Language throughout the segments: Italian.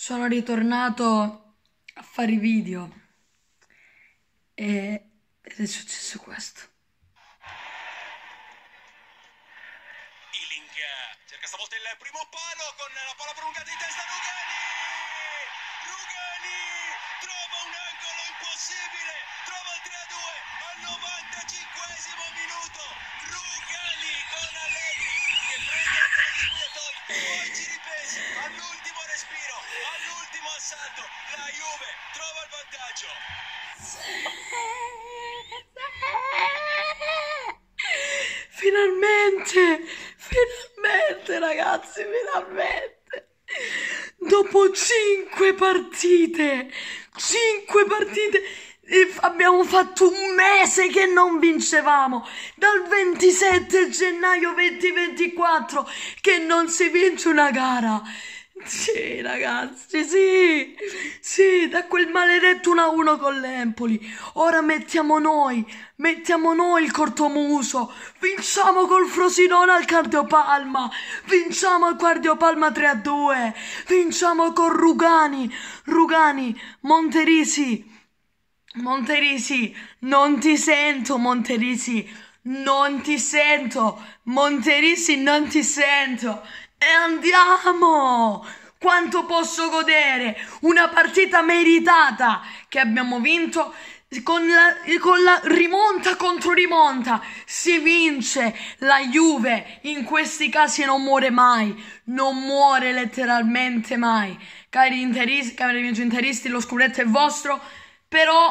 sono ritornato a fare i video e, ed è successo questo. Ealing cerca stavolta il primo palo con la palla prolungata di testa Rugani! Rugani trova un angolo impossibile! trova il vantaggio. Finalmente, finalmente ragazzi, finalmente. Dopo cinque partite, cinque partite, eh, abbiamo fatto un mese che non vincevamo dal 27 gennaio 2024 che non si vince una gara sì, ragazzi, sì, sì, da quel maledetto 1-1 a con l'Empoli. Ora mettiamo noi, mettiamo noi il cortomuso. Vinciamo col Frosinone al Cardiopalma. Vinciamo al Cardiopalma 3-2. a Vinciamo con Rugani, Rugani, Monterisi. Monterisi, non ti sento, Monterisi. Non ti sento, Monterisi, non ti sento. E andiamo! Quanto posso godere! Una partita meritata che abbiamo vinto con la, con la, rimonta contro rimonta si vince la Juve in questi casi non muore mai non muore letteralmente mai cari interisti cari amici interisti lo scudetto è vostro però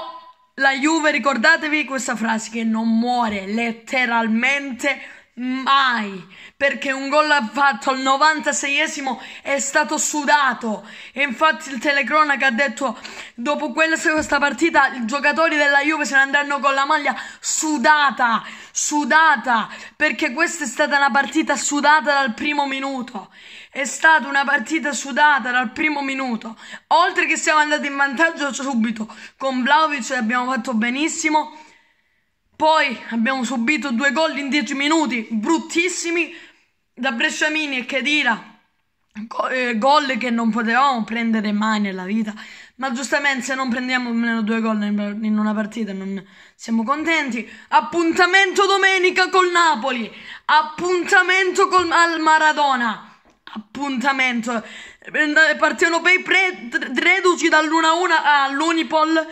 la Juve ricordatevi questa frase che non muore letteralmente mai. Mai, perché un gol ha fatto al 96esimo è stato sudato. E infatti il telecronaca ha detto: dopo questa partita, i giocatori della Juve se ne andranno con la maglia sudata, sudata, perché questa è stata una partita sudata dal primo minuto. È stata una partita sudata dal primo minuto. Oltre che siamo andati in vantaggio subito con Vlaovic, abbiamo fatto benissimo. Poi abbiamo subito due gol in 10 minuti, bruttissimi, da Bresciamini e Chedira. Eh, gol che non potevamo prendere mai nella vita. Ma giustamente se non prendiamo almeno due gol in una partita non siamo contenti. Appuntamento domenica col Napoli. Appuntamento col, al Maradona appuntamento. Eh, Partivano bei pre- reduci dall'1-1 all'Unipol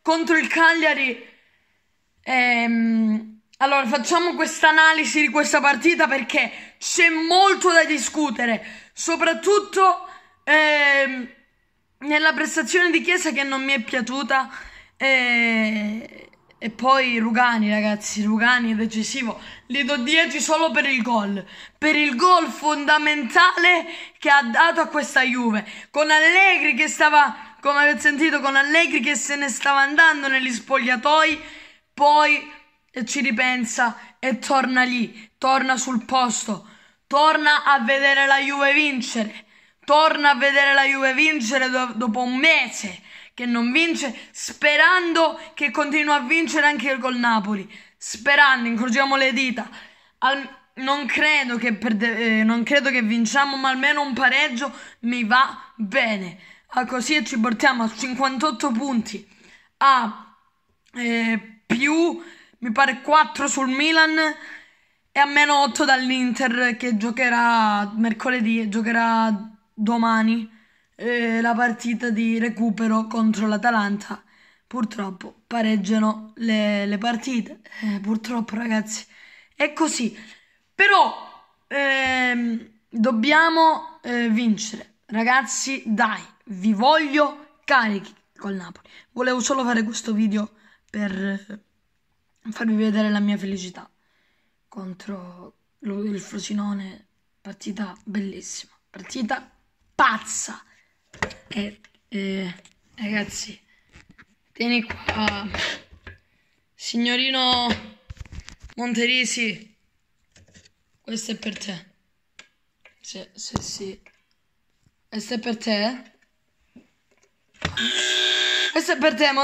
contro il Cagliari Ehm, allora, facciamo questa analisi di questa partita perché c'è molto da discutere, soprattutto ehm, nella prestazione di Chiesa che non mi è piaciuta. E, eh, e poi Rugani, ragazzi, Rugani è decisivo. Gli do 10 solo per il gol. Per il gol fondamentale che ha dato a questa Juve. Con Allegri che stava, come avete sentito, con Allegri che se ne stava andando negli spogliatoi poi ci ripensa e torna lì, torna sul posto, torna a vedere la Juve vincere, torna a vedere la Juve vincere do- dopo un mese che non vince, sperando che continua a vincere anche col Napoli, sperando, incrociamo le dita. Al- non credo, che perde- eh, non credo che vinciamo, ma almeno un pareggio mi va bene. Ah, così ci portiamo a 58 punti a eh, più, mi pare 4 sul Milan e a meno 8 dall'Inter che giocherà mercoledì e giocherà domani eh, la partita di recupero contro l'Atalanta. Purtroppo pareggiano le, le partite, eh, purtroppo ragazzi è così, però ehm, dobbiamo eh, vincere, ragazzi dai, vi voglio carichi col Napoli. Volevo solo fare questo video per farvi vedere la mia felicità contro il Frosinone, partita bellissima, partita pazza. E, e ragazzi, vieni qua, signorino Monterisi, questo è per te. Se, se, sì. Questo è per te? Eh? Questo è per te, Monterisi.